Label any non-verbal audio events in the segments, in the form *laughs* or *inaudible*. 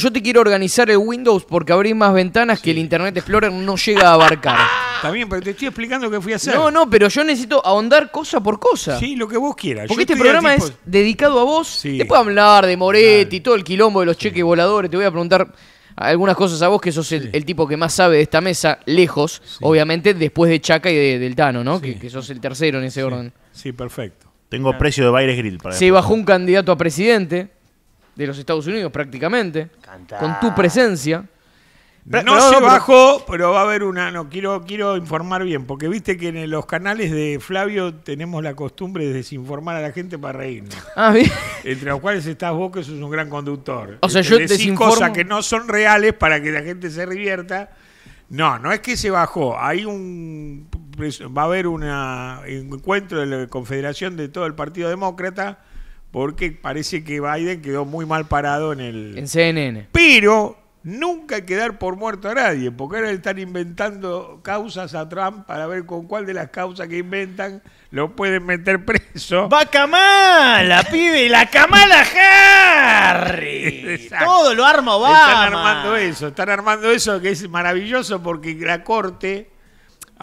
Yo te quiero organizar el Windows porque abrís más ventanas que el Internet Explorer no llega a abarcar. *laughs* También, pero te estoy explicando qué fui a hacer. No, no, pero yo necesito ahondar cosa por cosa. Sí, lo que vos quieras. Porque este programa es dedicado a vos. Sí. Te puedo hablar de Moretti, todo el quilombo de los cheques voladores. Te voy a preguntar algunas cosas a vos, que sos el, tipo que más sabe de esta mesa, lejos, obviamente, después de Chaca y de, del Tano, ¿no? Que, sos el tercero en ese orden. Sí, perfecto. Tengo precio de Baires Grill para Se bajó un candidato a presidente de los Estados Unidos prácticamente, con tu presencia. no, se bajó, pero... va a haber una. No quiero, quiero informar bien, porque viste que en los canales de Flavio tenemos la costumbre de desinformar a la gente para reírnos. Ah, Entre los cuales estás vos, que sos un gran conductor. O sea, este, yo te desinformo... cosas que no son reales para que la gente se revierta. No, no es que se bajó. Hay un va a haber un encuentro de la Confederación de todo el Partido Demócrata porque parece que Biden quedó muy mal parado en el... En CNN. Pero nunca quedar por muerto a nadie, porque ahora están inventando causas a Trump para ver con cuál de las causas que inventan lo pueden meter preso. ¡Va Kamala, pibe! ¡La Kamala Harry! *laughs* Todo lo arma va. Están armando eso, están armando eso que es maravilloso porque la corte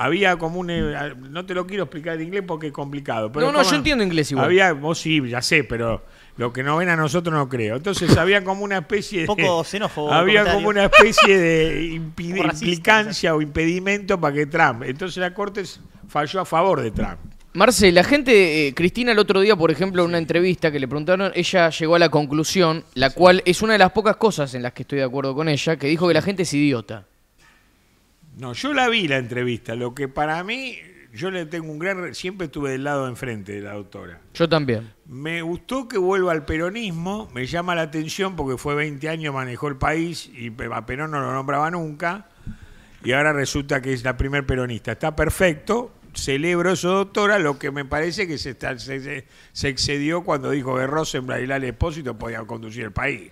había como un. Eh, no te lo quiero explicar en inglés porque es complicado. Pero No, no, yo entiendo inglés igual. Había, vos sí, ya sé, pero lo que no ven a nosotros no creo. Entonces había como una especie de. Poco xenófobo *laughs* Había como una especie de *laughs* implicancia o impedimento para que Trump. Entonces la corte falló a favor de Trump. Marce, la gente, eh, Cristina el otro día, por ejemplo, en una entrevista que le preguntaron, ella llegó a la conclusión, la cual es una de las pocas cosas en las que estoy de acuerdo con ella, que dijo que la gente es idiota. No, yo la vi la entrevista. Lo que para mí, yo le tengo un gran. Siempre estuve del lado enfrente de la doctora. Yo también. Me gustó que vuelva al peronismo. Me llama la atención porque fue 20 años, manejó el país y a Perón no lo nombraba nunca. Y ahora resulta que es la primer peronista. Está perfecto. Celebro eso, doctora. Lo que me parece que se, está, excedió cuando dijo que Rosenblatt y Lale Espósito podían conducir el país.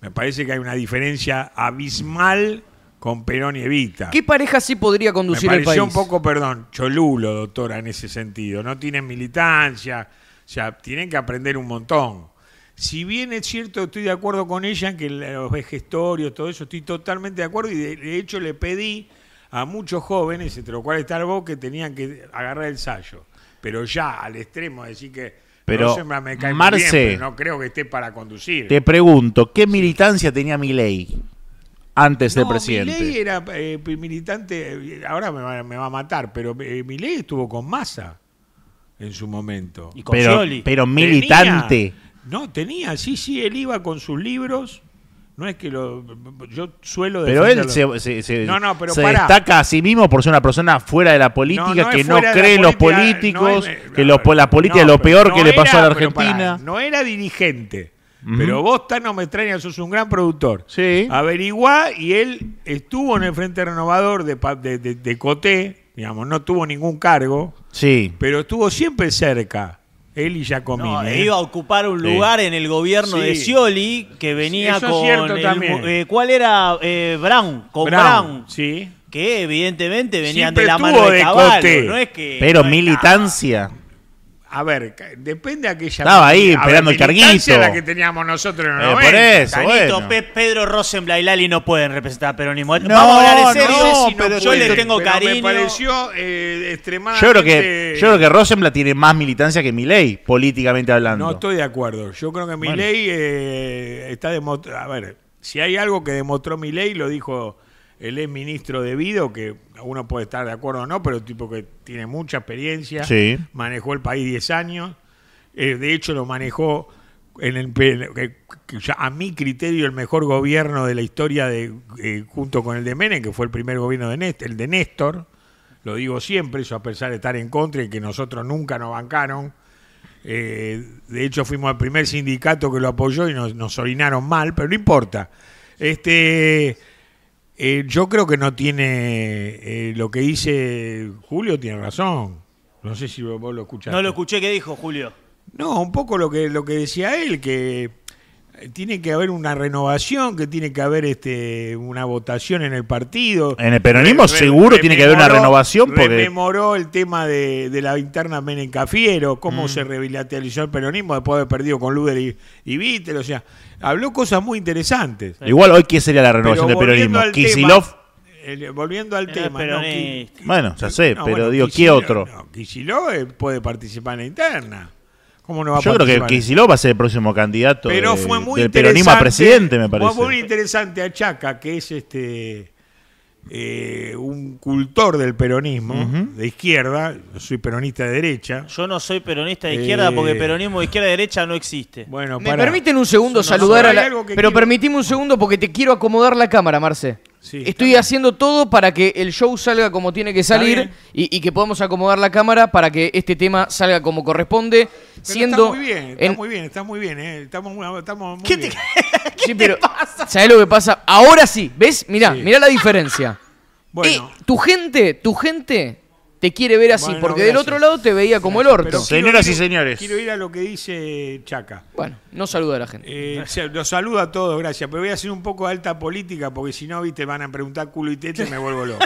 Me parece que hay una diferencia abismal con Perón y Evita. ¿Qué pareja sí podría conducir el país? un poco, perdón, cholulo, doctora, en ese sentido. No tienen militancia, o sea, tienen que aprender un montón. Si bien es cierto, estoy de acuerdo con ella en que los gestorios, todo eso, estoy totalmente de acuerdo y de, hecho le pedí a muchos jóvenes, entre los cuales está vos, que tenían que agarrar el sallo. Pero ya al extremo, decir que pero, sembra, me cae bien, no creo que esté para conducir. Te pregunto, ¿qué militancia tenía ley? antes de presidente. era eh, militante, eh, ahora me va, a matar, pero eh, mi estuvo con Massa en su momento. pero, pero militante. no, tenía, sí, sí, él iba con sus libros. No es que lo. Yo suelo Pero él se, destaca a sí mismo por ser una persona fuera de la política, que no cree en los políticos, que la política es lo peor que le pasó a la Argentina. no era dirigente pero vos, Tano, me extrañas, sos un gran productor. Sí. Averiguá y él estuvo en el Frente Renovador de, de, Coté, digamos, no tuvo ningún cargo. Sí. Pero estuvo siempre cerca. Él y Giacomini. No, ¿eh? iba a ocupar un lugar en el gobierno de Scioli que venía con. El, eh, ¿Cuál era? Eh, Brown. Con Brown. Sí. Que evidentemente venían de la mano de, de Pero militancia a ver, depende de aquella. Estaba ahí esperando el carguito. la que teníamos nosotros en eh, Por eso. bueno. Pedro Rosenblatt y Lali no pueden representar peronismo. No, Vamos a hablar en serio. No, no yo le tengo cariño. Me pareció eh, extremadamente. Yo creo, que, yo creo que Rosenblatt tiene más militancia que Milei, políticamente hablando. No estoy de acuerdo. Yo creo que Milei eh, está demostrando. A ver, si hay algo que demostró Milei, lo dijo el es ministro debido que uno puede estar de acuerdo o no, pero tipo que tiene mucha experiencia, manejó el país 10 años, eh, de hecho lo manejó a mi criterio el mejor gobierno de la historia de, eh, junto con el de Menem, que fue el primer gobierno de Néstor, el de Néstor, lo digo siempre, eso a pesar de estar en contra y que nosotros nunca nos bancaron. Eh, de hecho fuimos el primer sindicato que lo apoyó y nos, nos orinaron mal, pero no importa. Este, eh, yo creo que no tiene. Eh, lo que dice Julio tiene razón. No sé si vos lo escuchaste. No lo escuché, ¿qué dijo Julio? No, un poco lo que, lo que decía él, que tiene que haber una renovación, que tiene que haber este una votación en el partido. En el peronismo seguro tiene que haber una renovación. Porque... Rememoró el tema de, la interna Menencafiero, cómo mm. se revitalizó el peronismo después de haber perdido con Luder y, Vítel. o sea, habló cosas muy interesantes. Igual hoy, ¿qué sería la renovación del peronismo? Kisilov volviendo al tema. Bueno, ya sé, pero digo, ¿qué otro? No, eh, puede participar en la interna. Yo creo que Kicillof va a ser el próximo candidato Pero fue muy del peronismo presidente, me parece. Fue muy interesante a Chaca, que es este eh, un cultor del peronismo, de izquierda. Yo soy peronista de derecha. Yo no soy peronista de izquierda porque eh, peronismo de izquierda y derecha no existe. Bueno, ¿Me permiten un segundo saludar a la... Pero permitime un segundo porque te quiero acomodar la cámara, Marce. Estoy haciendo todo para que el show salga como tiene que salir y, que podamos acomodar la cámara para que este tema salga como corresponde. Pero está muy bien, está muy bien, está muy bien, eh. estamos, pero, lo que pasa? Ahora sí, ¿ves? Mirá, mira mirá la diferencia. *laughs* Bueno. Eh, tu gente, tu gente quiere ver así, porque del otro lado te veía como el orto. Señoras y señores. Quiero ir a lo que dice Chaca. Bueno, no saluda a la gente. Eh, los saludo a todos, gracias. Pero voy a hacer un poco de alta política, porque si no, te van a preguntar culo y teta y me vuelvo loco.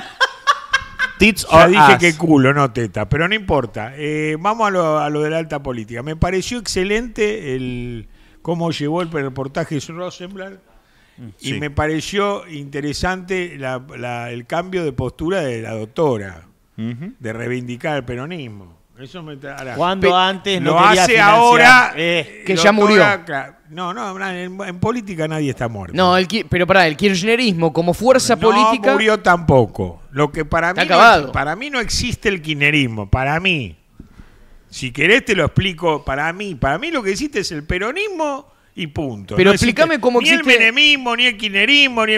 *laughs* ya dije que culo, no teta, pero no importa. Eh, vamos a lo, a de la alta política. Me pareció excelente el cómo llevó el reportaje de y me pareció interesante el cambio de postura de la doctora de reivindicar el peronismo. Eso Cuando antes no lo hace ahora eh, eh, que ya murió. Ah, no, no, en, política nadie está muerto. No, pero para el kirchnerismo como fuerza política no murió tampoco. Lo que para mí no, para mí no existe el kirchnerismo, para mí. Si querés te lo explico para mí, para mí lo que existe es el peronismo y punto. Pero explícame cómo existe ni el menemismo, ni el kirchnerismo, ni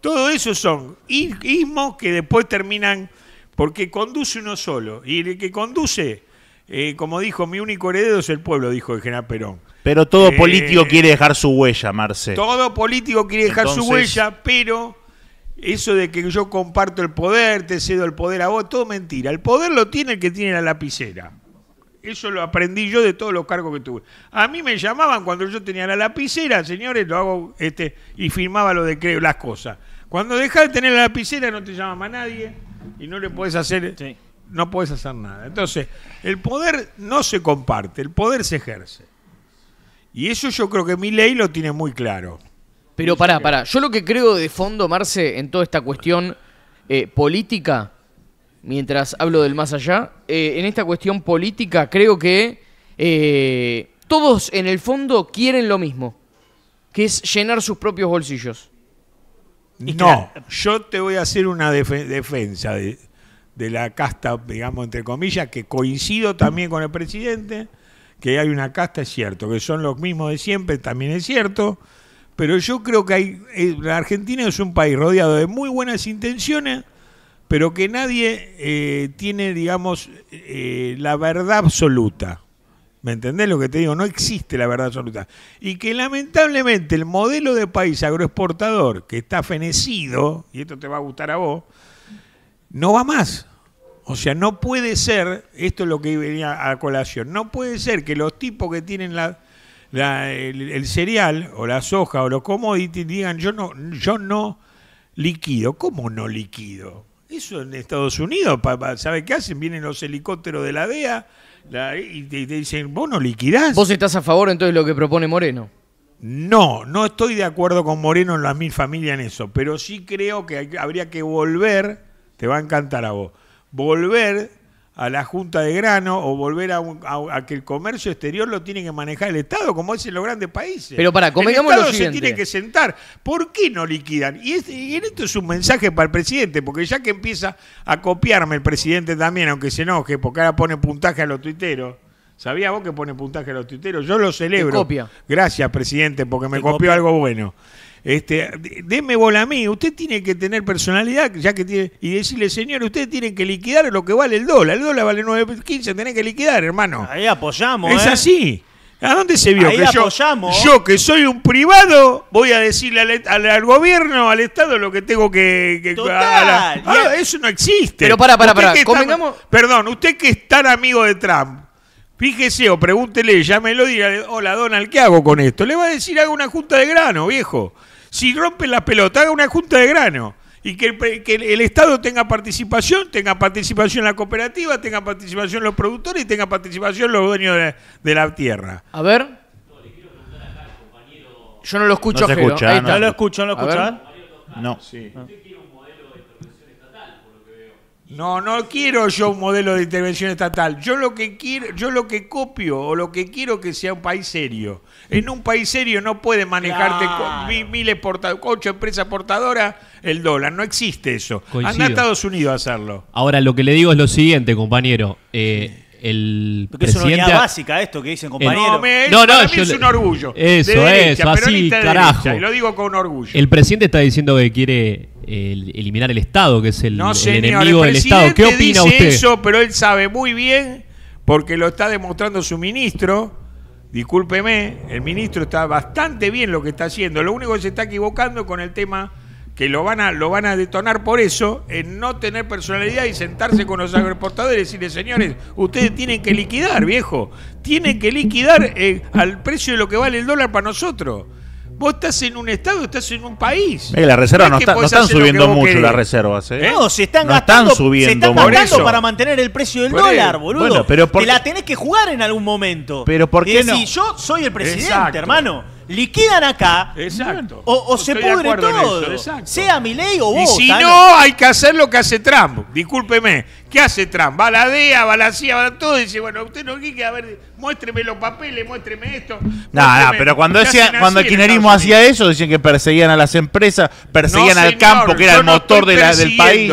todo eso son ismos que después terminan porque conduce uno solo. Y el que conduce, eh, como dijo, mi único heredero es el pueblo, dijo el general Perón. Pero todo eh, político quiere dejar su huella, Marcelo. Todo político quiere dejar su huella, pero eso de que yo comparto el poder, te cedo el poder a vos, todo mentira. El poder lo tiene el que tiene la lapicera. Eso lo aprendí yo de todos los cargos que tuve. A mí me llamaban cuando yo tenía la lapicera, señores, lo hago este y firmaba lo de creo las cosas. Cuando dejas de tener la lapicera no te llama nadie y no le puedes hacer, no puedes hacer nada. Entonces, el poder no se comparte, el poder se ejerce. Y eso yo creo que mi ley lo tiene muy claro. Pero pará, pará. Yo lo que creo de fondo, Marce, en toda esta cuestión eh, política, mientras hablo del más allá, eh, en esta cuestión política creo que eh, todos en el fondo quieren lo mismo, que es llenar sus propios bolsillos. No, yo te voy a hacer una defensa de, la casta, digamos, entre comillas, que coincido también con el presidente, que hay una casta, es cierto, que son los mismos de siempre, también es cierto, pero yo creo que hay, eh, la Argentina es un país rodeado de muy buenas intenciones, pero que nadie eh, tiene, digamos, eh, la verdad absoluta. ¿Me entendés lo que te digo? No existe la verdad absoluta. Y que lamentablemente el modelo de país agroexportador que está fenecido, y esto te va a gustar a vos, no va más. O sea, no puede ser, esto es lo que venía a colación, no puede ser que los tipos que tienen el, cereal o la soja o los commodities digan yo no, yo no liquido. ¿Cómo no liquido? Eso en Estados Unidos, ¿sabe qué hacen? Vienen los helicópteros de la DEA y te, dicen, vos no liquidás. ¿Vos estás a favor entonces de lo que propone Moreno? No, no estoy de acuerdo con Moreno en las mil familias en eso, pero sí creo que habría que volver, te va a encantar a vos, volver a la Junta de Grano o volver a, que el comercio exterior lo tiene que manejar el Estado, como es los grandes países. Pero para, comer el Estado se tiene que sentar. ¿Por qué no liquidan? Y, esto es un mensaje para el presidente, porque ya que empieza a copiarme el presidente también, aunque se enoje, porque ahora pone puntaje a los tuiteros. ¿Sabía vos que pone puntaje a los tuiteros? Yo lo celebro. Gracias, presidente, porque me copió algo bueno este, deme bola a mí, usted tiene que tener personalidad, ya que tiene, y decirle, señor, usted tiene que liquidar lo que vale el dólar, el dólar vale 9.15, tiene que liquidar, hermano. Ahí apoyamos. Es ¿eh? así. ¿A dónde se vio? apoyamos. Yo, que soy un privado, voy a decirle al, gobierno, al Estado, lo que tengo que... Total, ah, eso no existe. Pero para, para, para. perdón, usted que es tan amigo de Trump, fíjese o pregúntele, llámelo y diga, hola Donald, ¿qué hago con esto? Le va a decir, haga una junta de grano, viejo. Si rompen la pelota, haga una junta de grano. Y que el, Estado tenga participación, tenga participación la cooperativa, tenga participación los productores y tenga participación los dueños de, la tierra. A ver. Yo no lo escucho, no lo escucho, ¿no lo escuchan? No. Sí. No, no quiero yo un modelo de intervención estatal. Yo lo que quiero, yo lo que copio o lo que quiero que sea un país serio. En un país serio no puede manejarte con miles ocho empresas portadoras el dólar. No existe eso. Anda a Estados Unidos a hacerlo. Ahora lo que le digo es lo siguiente, compañero. Eh, el Porque presidente... es una unidad básica esto que dicen eh, compañeros. No, no, es un orgullo. Eso, es, así, carajo. lo digo con orgullo. El presidente está diciendo que quiere eh, eliminar el Estado, que es el, enemigo del Estado. ¿Qué opina dice usted? eso, pero él sabe muy bien, porque lo está demostrando su ministro. Discúlpeme, el ministro está bastante bien lo que está haciendo. Lo único que se está equivocando con el tema que lo van a, lo van a detonar por eso, en no tener personalidad y sentarse con los agroportadores y decirle señores, ustedes tienen que liquidar, viejo, tienen que liquidar eh, al precio de lo que vale el dólar para nosotros. Vos estás en un estado, estás en un país. Eh, las reserva no, está, están subiendo mucho las reservas. ¿eh? No, se están gastando, subiendo se están para mantener el precio del dólar, boludo. pero Te la tenés que jugar en algún momento. Pero ¿por qué yo soy el presidente, hermano liquidan acá. O, se pudre todo. sea mi ley o vos. Y si no, hay que hacer lo que hace Trump. Discúlpeme. ¿Qué hace Trump? Va a la DEA, va a la CIA, va a todo. Y dice, bueno, usted no quiere, a ver, muéstreme los papeles, muéstreme esto. Nada, pero cuando, decía, cuando el kirchnerismo hacía eso, decían que perseguían a las empresas, perseguían al campo, que era el motor del país.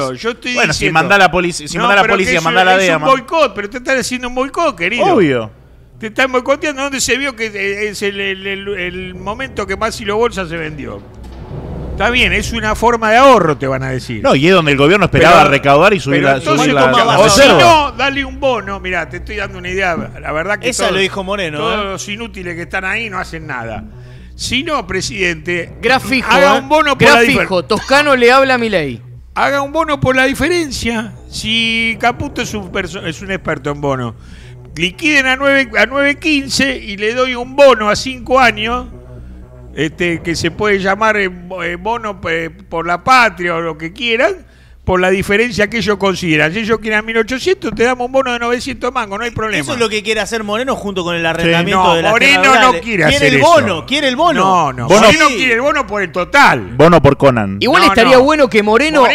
bueno, si manda la policía, si manda la policía, manda la DEA. Es boicot, pero usted está haciendo un boicot, querido. Obvio. Te estamos boicoteando donde se vio que es el, momento que más lo Bolsa se vendió. Está bien, es una forma de ahorro, te van a decir. No, y es donde el gobierno esperaba recaudar y subir la. si no, dale un bono. Mirá, te estoy dando una idea. La verdad que. todos, dijo Moreno. ¿eh? los inútiles que están ahí no hacen nada. Si no, presidente. Haga ¿eh? un bono por Grafijo. Toscano le habla a mi ley. Haga un bono por la diferencia. Si Caputo es un, es un experto en bono liquiden a 9 a 9.15 y le doy un bono a 5 años este, que se puede llamar eh, eh, bono eh, por la patria o lo que quieran, por la diferencia que ellos consideran. Si ellos quieren 1.800, te damos un bono de 900 mangos, no hay problema. Eso es lo que quiere hacer Moreno junto con el arrendamiento de la Moreno no quiere, hacer el bono, eso. quiere el bono. No, no, bono Moreno quiere el bono por el total. Bono por Conan. Igual estaría bueno que Moreno,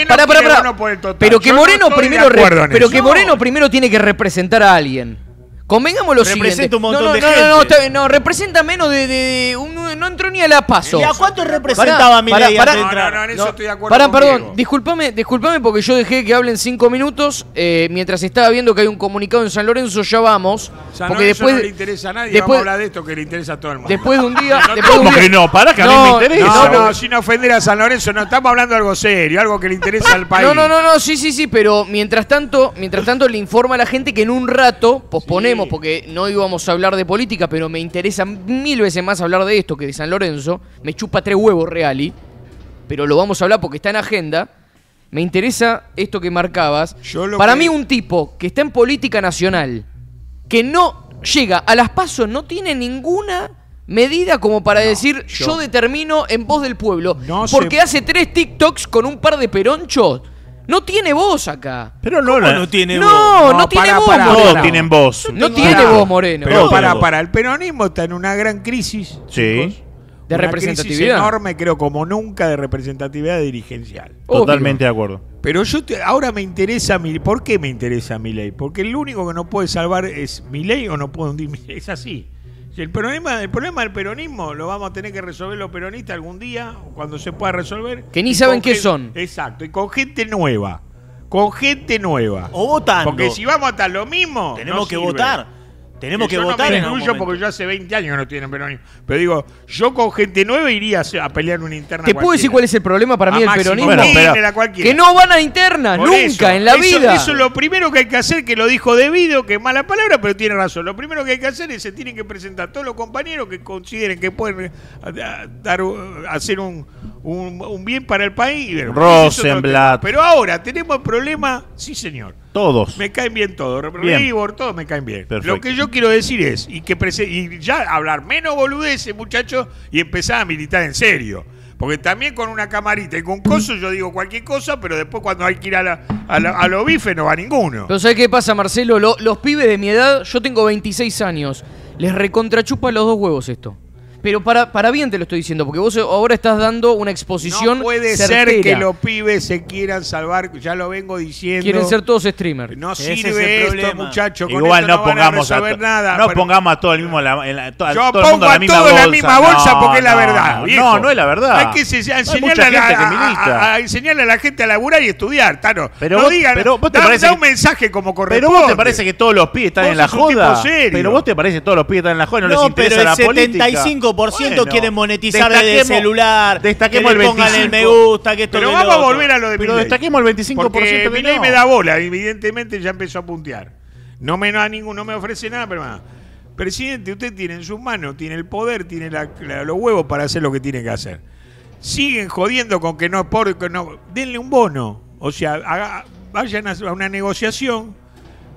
Pero que Moreno primero pero que Moreno primero tiene que representar a alguien. Convengamos lo representa un montón no, no, de no, gente. No, representa menos de. no entró ni a la paso. ¿Y a cuánto representaba mi ley No, no, en eso estoy de acuerdo. Pará, perdón, disculpame, disculpame porque yo dejé que hablen cinco minutos eh, mientras estaba viendo que hay un comunicado en San Lorenzo, ya vamos. porque Lorenzo después, no le interesa a nadie, después, vamos a hablar de esto que le interesa a todo el mundo. Después de un día. *laughs* ¿cómo que no? Pará, que a mí me interesa. No, no, sin ofender a San Lorenzo, no, estamos hablando de algo serio, algo que le interesa al *laughs* país. No, no, no, no, sí, sí, sí, pero mientras tanto, mientras tanto le informa a la gente que en un rato posponemos porque no íbamos a hablar de política, pero me interesa mil veces más hablar de esto que de San Lorenzo. Me chupa tres huevos Reali, pero lo vamos a hablar porque está en agenda. Me interesa esto que marcabas. Para mí un tipo que está en política nacional, que no llega a las pasos, no tiene ninguna medida como para decir yo... determino en voz del pueblo. porque hace tres TikToks con un par de peronchos no tiene voz acá. Pero no, no tiene voz. No, no, tiene voz. tienen voz. No, tiene voz, Moreno. Pero para, para, el peronismo está en una gran crisis. Sí. De representatividad. enorme, creo, como nunca, de representatividad dirigencial. Totalmente de acuerdo. Pero yo ahora me interesa mi. ¿Por qué me interesa mi ley? Porque el único que no puede salvar es mi ley o no puedo hundir mi ley. Es así. El problema, problema del peronismo lo vamos a tener que resolver los peronistas algún día, cuando se pueda resolver. Que ni saben qué son. Exacto, y con gente nueva. Con gente nueva. O votando. Porque si vamos a estar lo mismo. Tenemos que votar. Tenemos que, votar. No me incluyo porque yo hace 20 años no tienen peronismo. Pero digo, yo con gente nueva iría a pelear una interna. ¿Te puedo decir cuál es el problema para mí del peronismo? que no van a interna, nunca en la vida. Eso es lo primero que hay que hacer, que lo dijo debido, que es mala palabra, pero tiene razón. Lo primero que hay que hacer es que se tienen que presentar todos los compañeros que consideren que pueden eh, dar, hacer un, un, bien para el país. Rosenblatt. Pero ahora tenemos el problema, sí señor todos. Me caen bien todos. Ribor, todos me caen bien. Lo que yo quiero decir es, y que y ya hablar menos boludeces, muchachos, y empezar a militar en serio. Porque también con una camarita y con coso yo digo cualquier cosa, pero después cuando hay que ir a, la, a, la, los bifes no va ninguno. Pero ¿sabes qué pasa, Marcelo? los pibes de mi edad, yo tengo 26 años, les recontrachupa los dos huevos esto. Pero para, para bien te lo estoy diciendo, porque vos ahora estás dando una exposición. No puede ser que los pibes se quieran salvar, ya lo vengo diciendo. Quieren ser todos streamers. No sirve esto, muchachos. Igual no, pongamos a, No pongamos a todo el mismo en la, todo en la misma bolsa porque es la verdad. No, no es la verdad. Hay que enseñarle, a, la, gente a laburar y estudiar, Pero no vos te da, un mensaje como corresponde. Pero vos te parece que todos los pibes están en la joda. Pero vos te parece que todos los pibes están en la joda y no les interesa la política bueno, quieren monetizar desde el celular. Destaquemos pongan el, me gusta, que esto Pero vamos a volver a lo de Pero destaquemos el 25% porque me da bola, evidentemente ya empezó a puntear. No me, me ofrece nada, pero nada. Presidente, usted tiene en sus manos, tiene el poder, tiene los huevos para hacer lo que tiene que hacer. Siguen jodiendo con que no, por, no denle un bono. O sea, vayan a una negociación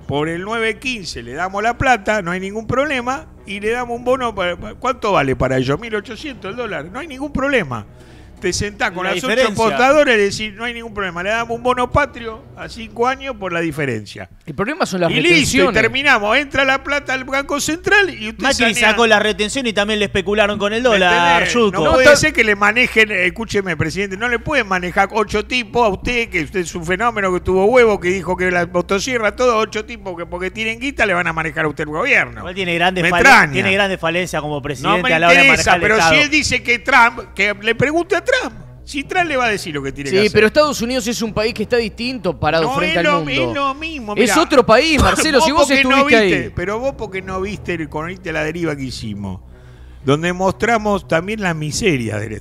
por el 915 le damos la plata, no hay ningún problema, y le damos un bono, para, ¿cuánto vale para ellos? 1.800 el dólar, no hay ningún problema te sentás con las ocho portadores y decís, no hay ningún problema, le damos un bono patrio a cinco años por la diferencia. El problema son las y Listo, y terminamos, entra la plata al Banco Central y usted sacó la retención y también le especularon con el dólar, No, no puede ser que le manejen, eh, escúcheme, presidente, no le pueden manejar ocho tipos a usted, que usted es un fenómeno que tuvo huevo, que dijo que la motosierra, todos ocho tipos que porque tienen guita le van a manejar a usted el gobierno. tiene grandes, falencias como presidente a la hora de manejar el pero si él dice que Trump, que le pregunte a Trump. Si Trump le va a decir lo que tiene que hacer. Sí, pero Estados Unidos es un país que está distinto parado frente al mundo. es otro país, *laughs* Marcelo, si vos estuviste Pero vos porque no viste, el, la deriva que hicimos. Donde mostramos también la miseria del,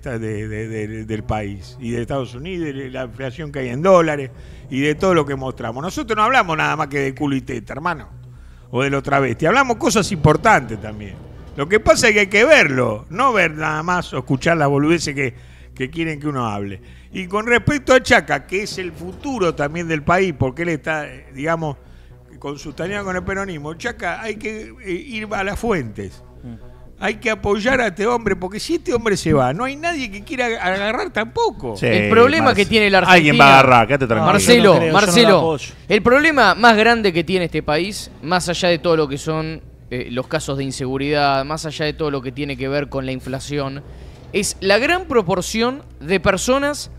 país y de Estados Unidos, la inflación que hay en dólares y de todo lo que mostramos. Nosotros no hablamos nada más que de culo y teta, hermano, o de lo travesti. Hablamos cosas importantes también. Lo que pasa es que hay que verlo, no ver nada más o escuchar las boludeces que que quieren que uno hable. Y con respecto a Chaca, que es el futuro también del país, porque él está, eh, digamos, consultaría con el peronismo. Chaca, hay que eh, ir a las fuentes. Mm. Hay que apoyar a este hombre, porque si este hombre se va, no hay nadie que quiera agarrar tampoco. el problema que tiene la Argentina. Alguien va a agarrar, tranquilo. Ah, Marcelo, Marcelo. el problema más grande que tiene este país, más allá de todo lo que son eh, los casos de inseguridad, más allá de todo lo que tiene que ver con la inflación, es la gran proporción de personas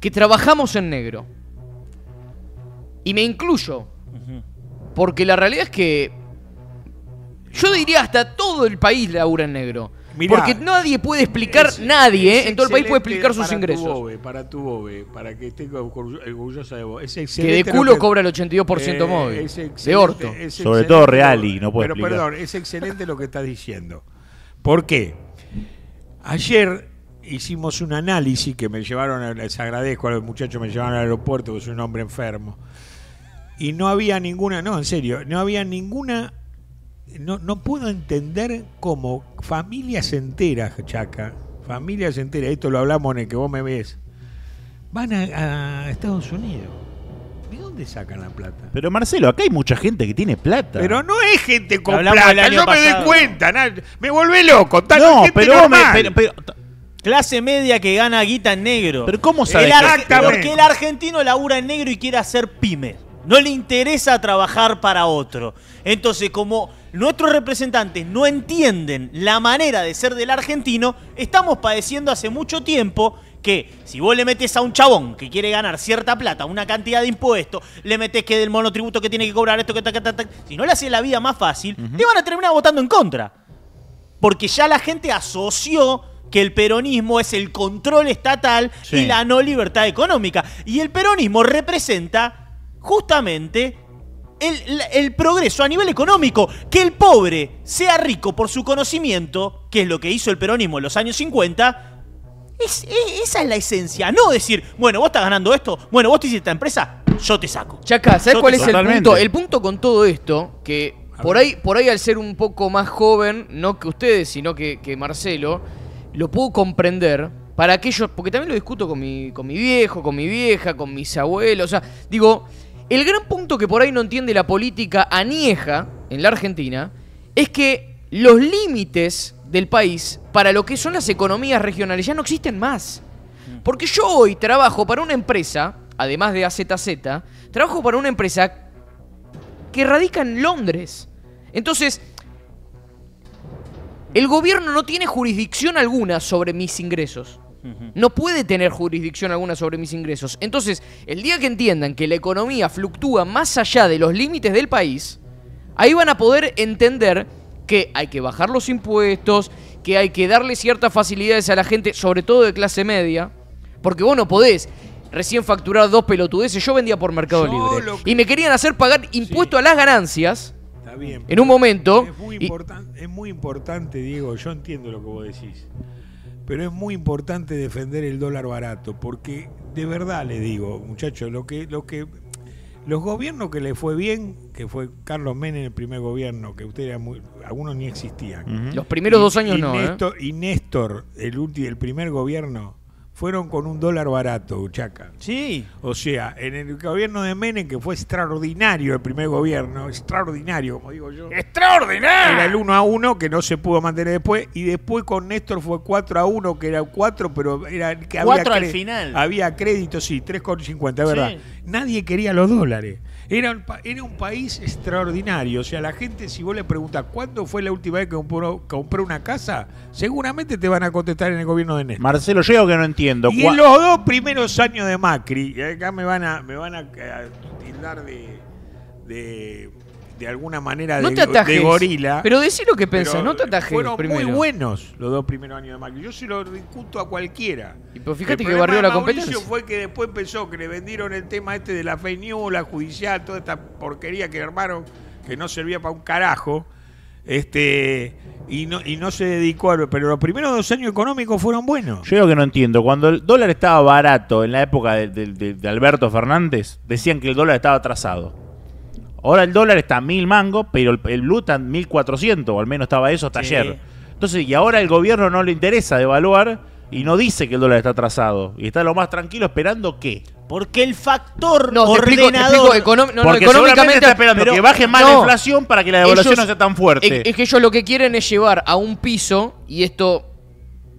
que trabajamos en negro. Y me incluyo. Porque la realidad es que yo diría hasta todo el país labura en negro. porque nadie puede explicar, nadie ¿eh? en todo el país puede explicar sus ingresos. para tu para que esté orgullosa de que de culo cobra el 82% eh, móvil. de orto. Sobre todo real y no puede Pero perdón, es excelente lo que estás diciendo. ¿Por qué? Ayer hicimos un análisis que me llevaron, les agradezco a los muchachos, me llevaron al aeropuerto, porque soy un hombre enfermo. Y no había ninguna, no, en serio, no había ninguna, no, no puedo entender cómo familias enteras, Chaca, familias enteras, esto lo hablamos en el que vos me ves, van a Estados Unidos dónde sacan la plata? Pero Marcelo, acá hay mucha gente que tiene plata. Pero no es gente con plata, yo me doy cuenta, me vuelve loco, no, pero, Clase media que gana guita en negro. Pero ¿cómo sabe? porque el argentino labura en negro y quiere hacer pymes. No le interesa trabajar para otro. Entonces, como nuestros representantes no entienden la manera de ser del argentino, estamos padeciendo hace mucho tiempo que si vos le metes a un chabón que quiere ganar cierta plata, una cantidad de impuestos, le metes que del monotributo que tiene que cobrar esto, que ta, ta, ta, si no le haces la vida más fácil, te van a terminar votando en contra. Porque ya la gente asoció que el peronismo es el control estatal y la no libertad económica. Y el peronismo representa justamente el, el, progreso a nivel económico. Que el pobre sea rico por su conocimiento, que es lo que hizo el peronismo en los años 50, esa es la esencia, no decir, bueno, vos estás ganando esto, bueno, vos te hiciste esta empresa, yo te saco. Chaca, ¿sabes cuál es el punto? El punto con todo esto, que por ahí, por ahí al ser un poco más joven, no que ustedes, sino que, Marcelo, lo puedo comprender para aquellos, porque también lo discuto con mi, con mi viejo, con mi vieja, con mis abuelos, o sea, digo, el gran punto que por ahí no entiende la política anieja en la Argentina es que los límites del país para lo que son las economías regionales ya no existen más. Porque yo hoy trabajo para una empresa, además de AZZ, trabajo para una empresa que radica en Londres. Entonces, el gobierno no tiene jurisdicción alguna sobre mis ingresos. No puede tener jurisdicción alguna sobre mis ingresos. Entonces, el día que entiendan que la economía fluctúa más allá de los límites del país, ahí van a poder entender que hay que bajar los impuestos, que hay que darle ciertas facilidades a la gente, sobre todo de clase media, porque vos no podés recién facturar dos pelotudeces. Yo vendía por Mercado Libre y me querían hacer pagar impuesto a las ganancias. Está bien. En un momento. Es muy, es muy importante, Diego. Yo entiendo lo que vos decís. Pero es muy importante defender el dólar barato, porque de verdad le digo, muchachos, lo que, lo que los gobiernos que le fue bien, que fue Carlos Menem el primer gobierno, que usted era muy, algunos ni existían. Los primeros dos años no. ¿eh? Y Néstor, el, ulti, el primer gobierno, fueron con un dólar barato, Uchaca. Sí. O sea, en el gobierno de Menem, que fue extraordinario el primer gobierno, extraordinario, como digo yo. ¡Extraordinario! Era el 1 a 1 que no se pudo mantener después, y después con Néstor fue 4 a 1 que era 4, pero era al final. Había crédito, sí, 3,50, es verdad. Nadie quería los dólares. Era, un país extraordinario. O sea, la gente, si vos le preguntas cuándo fue la última vez que compró, compró una casa, seguramente te van a contestar en el gobierno de Néstor. Marcelo, yo que no entiendo. Y en los dos primeros años de Macri, eh, acá me van a, me van tildar de de alguna manera de, gorila. Pero decí lo que pensé no te atajes. Fueron muy buenos los dos primeros años de Macri. Yo se lo discuto a cualquiera. Y pues fíjate que barrió la competencia. fue que después Pensó que le vendieron el tema este de la fake judicial, toda esta porquería que armaron, que no servía para un carajo. Este y no, y no se dedicó a... Pero los primeros dos años económicos fueron buenos. Yo lo que no entiendo, cuando el dólar estaba barato en la época de Alberto Fernández, decían que el dólar estaba atrasado. Ahora el dólar está a mil mangos, pero el, el blue está en 1400, o al menos estaba eso hasta ayer. Entonces, y ahora el gobierno no le interesa devaluar y no dice que el dólar está atrasado. Y está lo más tranquilo esperando ¿qué? Porque el factor no, ordenador... Te no, porque económicamente está esperando que baje más la inflación para que la devaluación no sea tan fuerte. Es, es que ellos lo que quieren es llevar a un piso, y esto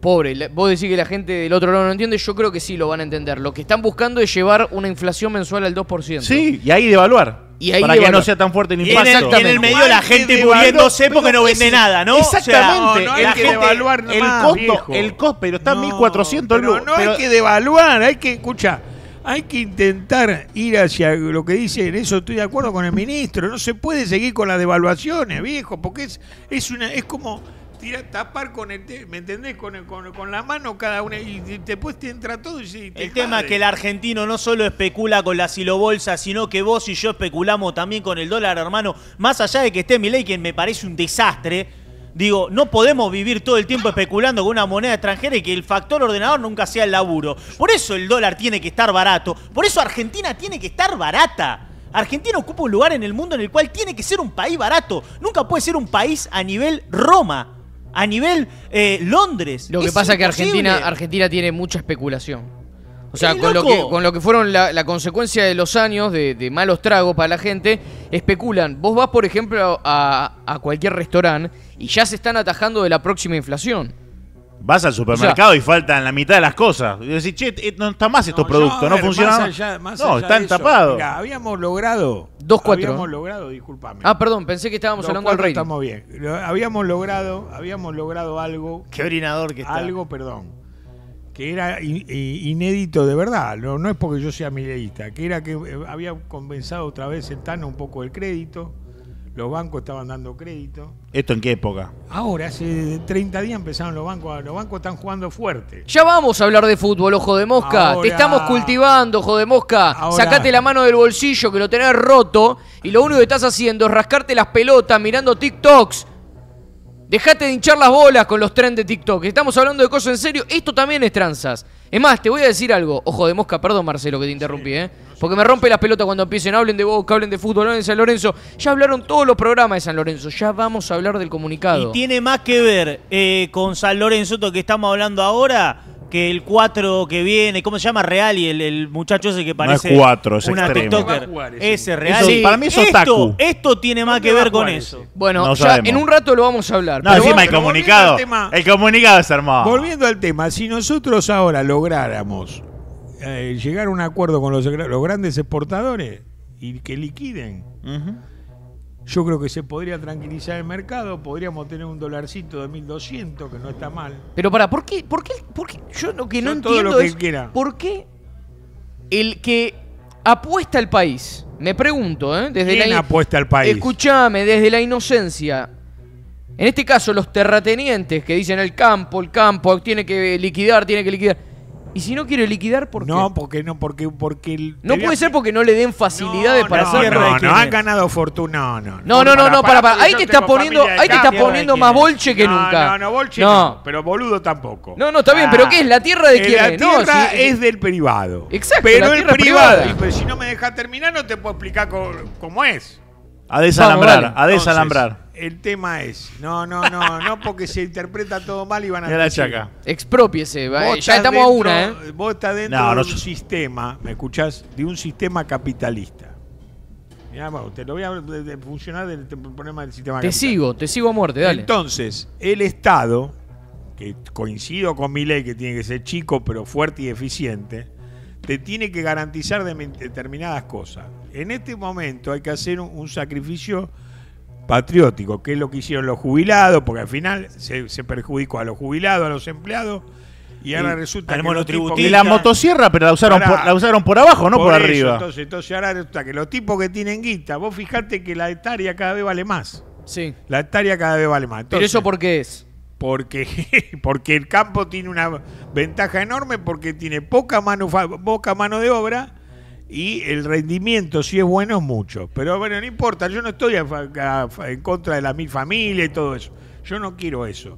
pobre. Vos decís que la gente del otro lado no entiende, yo creo que sí lo van a entender. Lo que están buscando es llevar una inflación mensual al 2%. Sí, y ahí devaluar. Y ahí para que no sea tan fuerte el impacto. Y en el, medio la gente muriéndose porque no vende nada, ¿no? Exactamente. no, hay que devaluar el costo, el costo, pero está en 1400 No, hay que devaluar, hay que, escucha, hay que intentar ir hacia lo que dice, en eso estoy de acuerdo con el ministro, no se puede seguir con las devaluaciones, viejo, porque es, es, una, es como tira, tapar con el, ¿me entendés? Con, la mano cada una y después te entra todo El tema es que el argentino no solo especula con la silobolsa, sino que vos y yo especulamos también con el dólar, hermano. Más allá de que esté mi ley, que me parece un desastre, Digo, no podemos vivir todo el tiempo especulando con una moneda extranjera y que el factor ordenador nunca sea el laburo. Por eso el dólar tiene que estar barato. Por eso Argentina tiene que estar barata. Argentina ocupa un lugar en el mundo en el cual tiene que ser un país barato. Nunca puede ser un país a nivel Roma a nivel eh, Londres. Lo que pasa es que Argentina, Argentina tiene mucha especulación. O sea, con lo, que, con lo que fueron la, consecuencia de los años de, malos tragos para la gente, especulan. Vos vas, por ejemplo, a, a cualquier restaurante y ya se están atajando de la próxima inflación. Vas al supermercado y faltan la mitad de las cosas. Y decís, che, eh, no está más estos productos, no, funcionan. no, están tapados. habíamos logrado. Dos, cuatro Habíamos logrado, discúlpame. Ah, perdón, pensé que estábamos hablando al rey. Estamos bien. Habíamos logrado, habíamos logrado algo. Qué orinador que está. Algo, perdón. Que era inédito de verdad. No, es porque yo sea mileísta. Que era que eh, había compensado otra vez el Tano un poco el crédito los bancos estaban dando crédito. ¿Esto en qué época? Ahora, hace 30 días empezaron los bancos, los bancos están jugando fuerte. Ya vamos a hablar de fútbol, ojo de mosca. Te estamos cultivando, ojo de mosca. Sácate la mano del bolsillo que lo tenés roto y lo único que estás haciendo es rascarte las pelotas mirando TikToks. Dejate de hinchar las bolas con los trenes de TikTok. Estamos hablando de cosas en serio. Esto también es tranzas. Es más, te voy a decir algo. Ojo de mosca, perdón Marcelo que te interrumpí, ¿eh? Porque me rompe las pelotas cuando empiecen, hablen de Boca, hablen de fútbol, hablen de San Lorenzo. Ya hablaron todos los programas de San Lorenzo, ya vamos a hablar del comunicado. Y tiene más que ver eh, con San Lorenzo, que estamos hablando ahora, que el 4 que viene, ¿cómo se llama? Real y el, muchacho ese que parece. No es 4, es una extremo. ese. Real. para mí es Esto, tiene más que ver con eso. Bueno, ya en un rato lo vamos a hablar. No, encima el comunicado. el comunicado es armado. Volviendo al tema, si nosotros ahora lográramos eh, llegar a un acuerdo con los, grandes exportadores y que liquiden. Yo creo que se podría tranquilizar el mercado, podríamos tener un dolarcito de 1200, que no está mal. Pero para, ¿por qué? ¿Por qué? Yo lo que no entiendo por qué el que apuesta al país, me pregunto, ¿eh? Desde ¿Quién la apuesta al país? Escúchame, desde la inocencia. En este caso, los terratenientes que dicen el campo, el campo, tiene que liquidar, tiene que liquidar y si no quiere liquidar, ¿por qué? No, porque no, porque, porque el, No puede ser porque no le den facilidades para no, hacerlo. No, no, han ganado fortuna. No, no, no, no, no, no para, Ahí te estás poniendo, está poniendo más bolche que nunca. No, no, bolche no. Pero boludo tampoco. No, no, está bien, pero ¿qué es? ¿La tierra de eh, quién? La tierra es del privado. Exacto. Pero el privado. Y pues, si no me deja terminar, no te puedo explicar cómo es. A desalambrar, a desalambrar el tema es, no, no, no, no, porque se interpreta todo mal y van a... la chaca. Expropiese, va, eh, ya estamos a una, ¿eh? Vos estás dentro de un sistema, ¿me escuchás? De un sistema capitalista. Mirá, te lo voy a de, de funcionar del problema del sistema te capitalista. Te sigo, te sigo a muerte, dale. Entonces, el Estado, que coincido con mi ley que tiene que ser chico, pero fuerte y eficiente, te tiene que garantizar determinadas cosas. En este momento hay que hacer un sacrificio patriótico, que es lo que hicieron los jubilados, porque al final se, perjudicó a los jubilados, a los empleados, y ahora resulta que la motosierra, pero la usaron, por, abajo, no por, arriba. Entonces, entonces ahora que los tipos que tienen guita, vos fijate que la hectárea cada vez vale más. Sí. La hectárea cada vez vale más. pero eso por qué es? Porque, *laughs* porque el campo tiene una ventaja enorme porque tiene poca, poca mano de obra y el rendimiento, si es bueno, es mucho. Pero bueno, no importa, yo no estoy en contra de la mi familia y todo eso. Yo no quiero eso.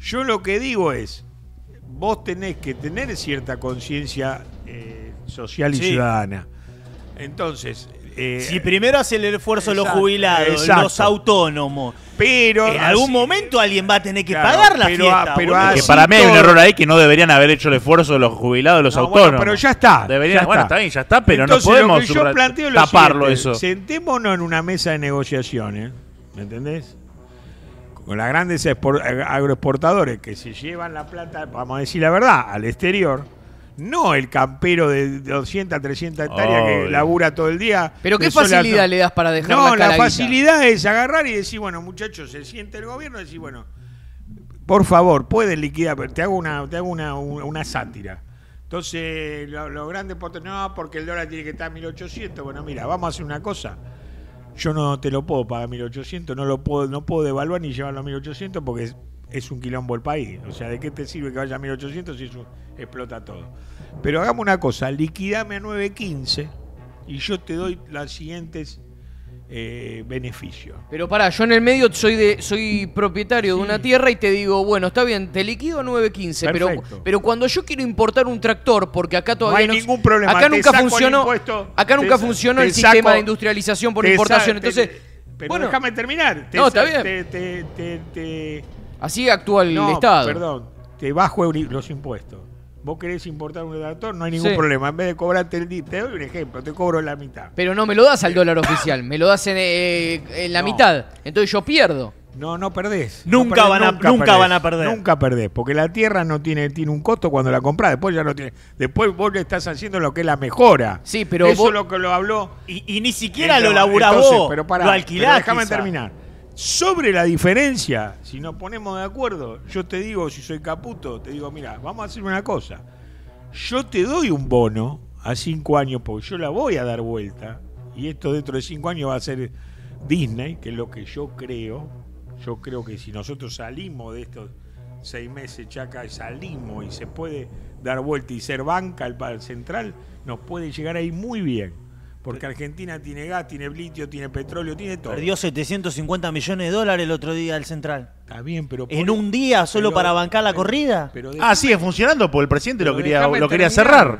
Yo lo que digo es, vos tenés que tener cierta conciencia eh, social y ciudadana. Entonces, eh, si primero hacen el esfuerzo los jubilados, los autónomos. Pero en eh, algún momento alguien va a tener que pagar la fiesta. que para mí hay un error ahí que no deberían haber hecho el esfuerzo los jubilados, los autónomos. pero ya está. Deberían, ya bueno, está. bien, ya está, pero no podemos taparlo eso. Sentémonos en una mesa de negociaciones, ¿me entendés? Con las grandes agroexportadores que se llevan la plata, vamos a decir la verdad, al exterior no el campero de 200, 300 hectáreas que labura todo el día. Pero qué facilidad le das para dejar No, la, facilidad es agarrar y decir, bueno, muchachos, se siente el gobierno y decir, bueno, por favor, pueden liquidar, te hago una, te hago una, una, sátira. Entonces, los lo grandes potencias, no, porque el dólar tiene que estar a 1800. Bueno, mira, vamos a hacer una cosa. Yo no te lo puedo pagar 1800, no lo puedo, no puedo devaluar ni llevarlo a 1800 porque es un quilombo el país. O sea, ¿de qué te sirve que vaya a 1800 si eso explota todo? Pero hagamos una cosa, liquidame a 915 y yo te doy los siguientes eh, beneficios. Pero pará, yo en el medio soy de soy propietario de una tierra y te digo, bueno, está bien, te liquido a 915, pero, pero cuando yo quiero importar un tractor, porque acá todavía no hay ningún problema, acá nunca funcionó, acá nunca funcionó el sistema de industrialización por importación, entonces... bueno, déjame terminar. no, está bien. te, Así actúa el Estado. Perdón, te bajo los impuestos. Vos querés importar un redactor, no hay ningún problema. En vez de cobrarte el te doy un ejemplo, te cobro la mitad. Pero no me lo das al dólar oficial, me lo das en, eh, la mitad. Entonces yo pierdo. No, no perdés. Nunca, van, a, nunca, van a perder. Nunca perdés, porque la tierra no tiene, tiene un costo cuando la compras, después ya no tiene. Después vos le estás haciendo lo que es la mejora. Sí, pero Eso es lo que lo habló. Y, ni siquiera lo laburás pero lo Déjame terminar. Sobre la diferencia, si nos ponemos de acuerdo, yo te digo, si soy caputo, te digo, mira, vamos a hacer una cosa. Yo te doy un bono a cinco años, porque yo la voy a dar vuelta, y esto dentro de cinco años va a ser Disney, que es lo que yo creo. Yo creo que si nosotros salimos de estos seis meses, Chaca, salimos y se puede dar vuelta y ser banca al central, nos puede llegar ahí muy bien. Porque Argentina tiene gas, tiene litio, tiene petróleo, tiene todo. Perdió 750 millones de dólares el otro día el Central bien, pero. ¿En un día solo para bancar la corrida? Pero ah, sí, es funcionando, porque el presidente lo quería, lo quería cerrar.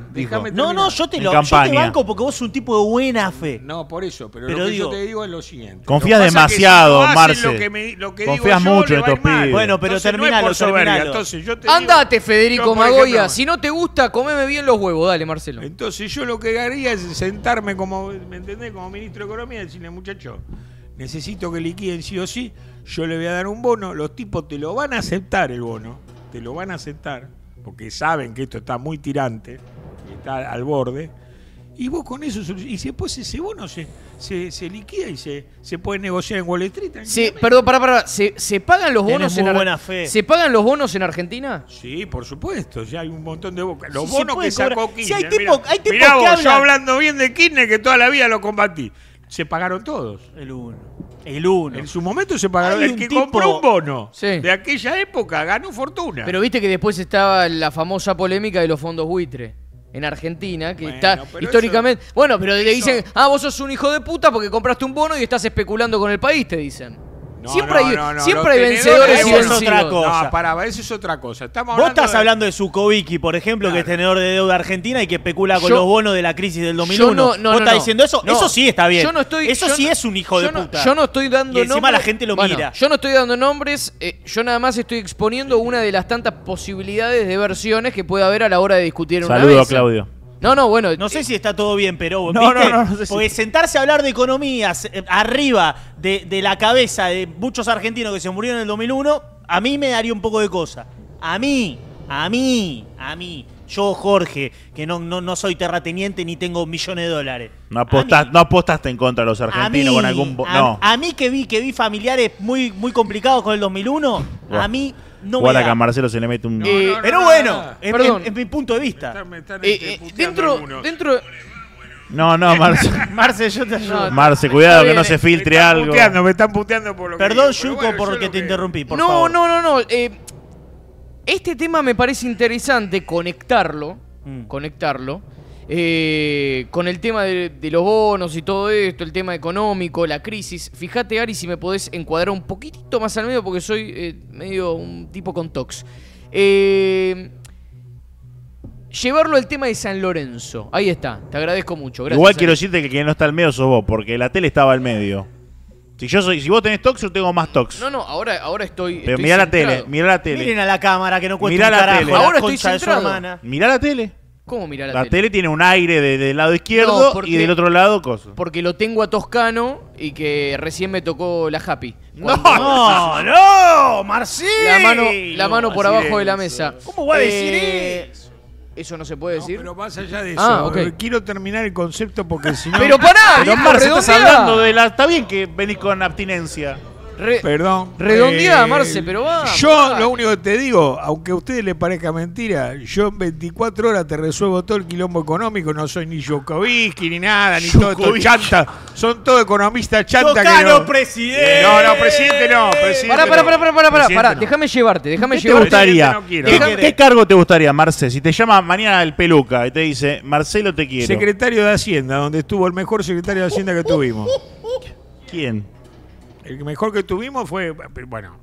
No, no, yo te, lo, yo te banco porque vos sos un tipo de buena fe. No, por eso, pero, lo que yo te digo es lo siguiente. Confías demasiado, Marcelo. confías mucho en estos pibes. Bueno, pero termina terminalo, Andate, Federico Magoya. Si no te gusta, comeme bien los huevos. Dale, Marcelo. Entonces, yo lo que haría es sentarme como, ¿me entendés? Como ministro de Economía y decirle, muchacho, necesito que liquiden sí o sí yo le voy a dar un bono, los tipos te lo van a aceptar el bono, te lo van a aceptar, porque saben que esto está muy tirante, está al borde, y vos con eso, y después ese bono se, liquida y se, se, puede negociar en Wall Street. Sí, perdón, pará, pará, ¿se, pagan los bonos en buena fe. ¿Se pagan los bonos en Argentina? Sí, por supuesto, ya hay un montón de bocas. Los bonos que sacó Kirchner. Sí, hay tipos tipo que yo hablando bien de Kirchner que toda la vida lo combatí se pagaron todos. El uno. El uno. En su momento se pagaron. El que compró un bono de aquella época ganó fortuna. Pero viste que después estaba la famosa polémica de los fondos buitre en Argentina, que está históricamente... bueno, pero le dicen, ah, vos sos un hijo de puta porque compraste un bono y estás especulando con el país, te dicen siempre hay, siempre vencedores y vencidos. Es otra cosa. No, para, eso es otra cosa. Estamos Vos estás hablando de Zukovicki, por ejemplo, que es tenedor de deuda argentina y que especula con los bonos de la crisis del 2001. Vos estás diciendo eso. Eso sí está bien. Yo no estoy, eso sí es un hijo de puta. Yo no estoy dando y encima la gente lo mira. Yo no estoy dando nombres. Eh, yo nada más estoy exponiendo una de las tantas posibilidades de versiones que puede haber a la hora de discutir un una vez. Saludo Claudio. No, no, bueno. No sé eh, si está todo bien, pero sentarse a hablar de economías eh, arriba de, la cabeza de muchos argentinos que se murieron en el 2001, a mí me daría un poco de cosa. A mí, a mí, a mí. Yo, Jorge, que no, no, soy terrateniente ni tengo millones de dólares. No, no apostaste en contra de los argentinos con algún... A, no. a mí que vi, que vi familiares muy, muy complicados con el 2001, a mí no me a Marcelo se le mete un. pero bueno, es, mi punto de vista. Eh, eh, dentro, dentro. No, no, *laughs* Marce. Marce, yo te ayudo. Marce, cuidado que no se filtre me están algo. Puteando, me están puteando por lo Perdón, que Yuko, porque te interrumpí. no, no, no, no. Eh, este tema me parece interesante conectarlo. Mm. Conectarlo eh, con el tema de, los bonos y todo esto, el tema económico, la crisis. Fíjate, Ari, si me podés encuadrar un poquitito más al medio, porque soy eh, medio un tipo con tox. Eh, llevarlo al tema de San Lorenzo. Ahí está, te agradezco mucho. Igual quiero decirte que quien no está al medio sos vos, porque la tele estaba al medio. Si yo soy, si vos tenés tox, yo tengo más tox. No, no, ahora, ahora estoy. Pero la tele, mirá la tele. Miren a la cámara que no cuesta la Tele. Ahora estoy Mirá la tele. ¿Cómo mirar la, la tele? tiene un aire del lado izquierdo y del otro lado cosas. Porque lo tengo a Toscano y que recién me tocó la Happy. No, *laughs* no, no, La mano, la mano por abajo de la mesa. ¿Cómo voy a eh, decir eso? Eso no se puede decir. pero más allá de ah, eso, eh, quiero terminar el concepto porque si no. Pero pará, pero estás hablando de la. Está bien que venís con abstinencia. Perdón. Redondeada, eh, Marce, pero va. Yo lo único que te digo, aunque a ustedes les parezca mentira, yo en 24 horas te resuelvo todo el quilombo económico. No soy ni Jokovic, ni nada, ni todo esto chanta. Son todos economistas chanta no, presidente! Eh, no, presidente no. Presidente pará, pará, pará, pará, pará, Déjame llevarte, déjame llevarte. gustaría? ¿Qué, cargo te gustaría, Marce? Si te llama mañana el peluca y te dice, Marcelo te quiero. Secretario de Hacienda, donde estuvo el mejor secretario de Hacienda que tuvimos. ¿Quién? El mejor que tuvimos fue, bueno,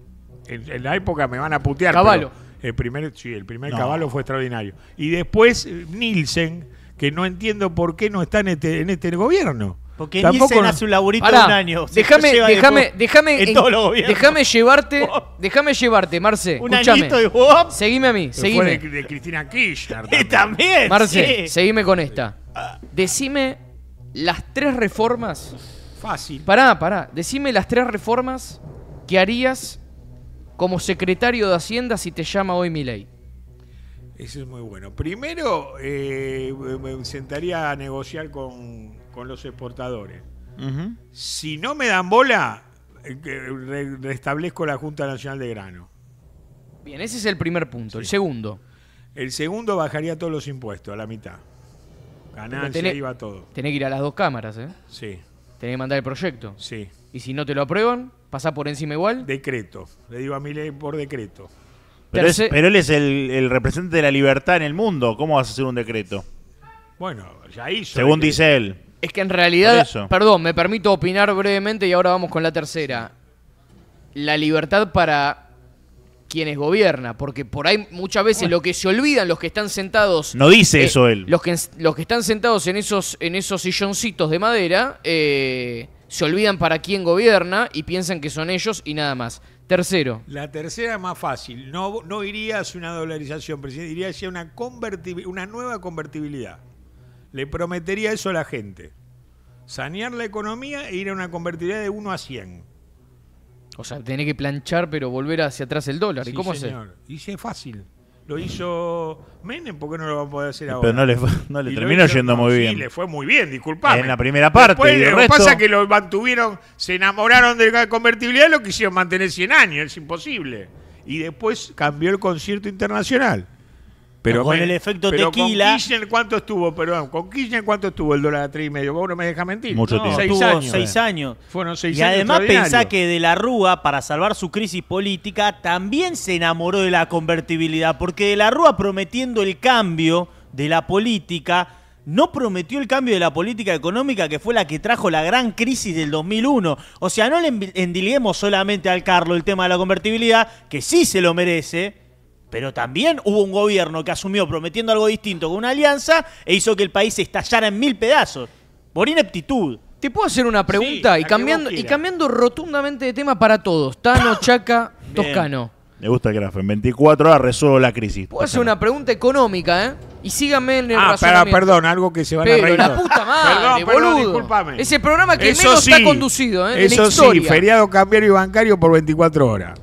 en, la época me van a putear. Caballo. El primer, sí, el primer cabalo caballo fue extraordinario. Y después eh, Nielsen, que no entiendo por qué no está en este, este gobierno. Porque Nielsen hace un laburito un año. Déjame, déjame, déjame, déjame llevarte, *laughs* déjame llevarte, Marce. Un de Bob. Seguime a mí, seguime. De, de, Cristina Kirchner. También. *laughs* también Marce, seguime con esta. Decime las tres reformas Fácil. Pará, pará. Decime las tres reformas que harías como secretario de Hacienda si te llama hoy mi ley. Eso es muy bueno. Primero, eh, me sentaría a negociar con, los exportadores. Si no me dan bola, eh, restablezco la Junta Nacional de Grano. Bien, ese es el primer punto. El segundo. El segundo bajaría todos los impuestos, a la mitad. Ganancia, iba todo. Tenés que ir a las dos cámaras, ¿eh? Sí. Tenés que mandar el proyecto. Sí. Y si no te lo aprueban, pasa por encima igual. Decreto. Le digo a ley por decreto. Pero, él es el, el, representante de la libertad en el mundo. ¿Cómo vas a hacer un decreto? Bueno, ya hizo. Según dice él. Es que en realidad, perdón, me permito opinar brevemente y ahora vamos con la tercera. La libertad para quienes gobierna, porque por ahí muchas veces lo que se olvidan los que están sentados... No dice eh, eso él. Los que, los que están sentados en esos, en esos silloncitos de madera, eh, se olvidan para quién gobierna y piensan que son ellos y nada más. Tercero. La tercera es más fácil. No, no iría hacia una dolarización, presidente, iría hacia una, una nueva convertibilidad. Le prometería eso a la gente. Sanear la economía e ir a una convertibilidad de 1 a 100. O sea, tener que planchar pero volver hacia atrás el dólar. ¿Y cómo señor. se? Hice fácil. Lo hizo Menem, ¿por qué no lo va a poder hacer ahora? Pero no le, terminó yendo muy bien. Sí, le fue muy bien, disculpame. En la primera parte. lo que pasa es que lo mantuvieron, se enamoraron de la convertibilidad y lo quisieron mantener 100 años, es imposible. Y después cambió el concierto internacional. Pero con el efecto tequila. ¿Con Kirchner cuánto estuvo, perdón? ¿Con cuánto estuvo el dólar a tres y medio? Vos no me dejas mentir. Mucho Seis años. Seis años. Fueron seis años. Y además pensá que De la Rúa, para salvar su crisis política, también se enamoró de la convertibilidad. Porque De la Rúa prometiendo el cambio de la política, no prometió el cambio de la política económica que fue la que trajo la gran crisis del 2001. O sea, no le endilguemos solamente al Carlos el tema de la convertibilidad, que sí se lo merece pero también hubo un gobierno que asumió prometiendo algo distinto con una alianza e hizo que el país estallara en mil pedazos. Por ineptitud. Te puedo hacer una pregunta y, cambiando, y cambiando rotundamente de tema para todos. Tano, *coughs* Chaca, Toscano. Me gusta el grafo. En 24 horas resuelvo la crisis. Puedo hacer una pregunta económica, ¿eh? Y síganme en el ah, perdón, algo que se van a reír. puta perdón, boludo. Ese programa que menos está conducido, ¿eh? Eso sí, feriado cambiario y bancario por 24 horas.